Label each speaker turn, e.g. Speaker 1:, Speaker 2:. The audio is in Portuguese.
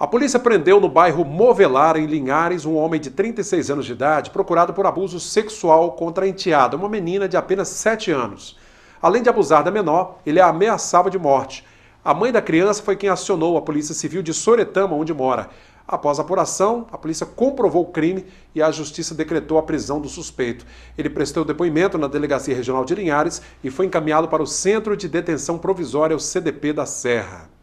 Speaker 1: A polícia prendeu no bairro Movelar, em Linhares, um homem de 36 anos de idade procurado por abuso sexual contra a enteada, uma menina de apenas 7 anos. Além de abusar da menor, ele a ameaçava de morte. A mãe da criança foi quem acionou a Polícia Civil de Soretama, onde mora. Após a apuração, a polícia comprovou o crime e a justiça decretou a prisão do suspeito. Ele prestou depoimento na Delegacia Regional de Linhares e foi encaminhado para o Centro de Detenção Provisória, o CDP da Serra.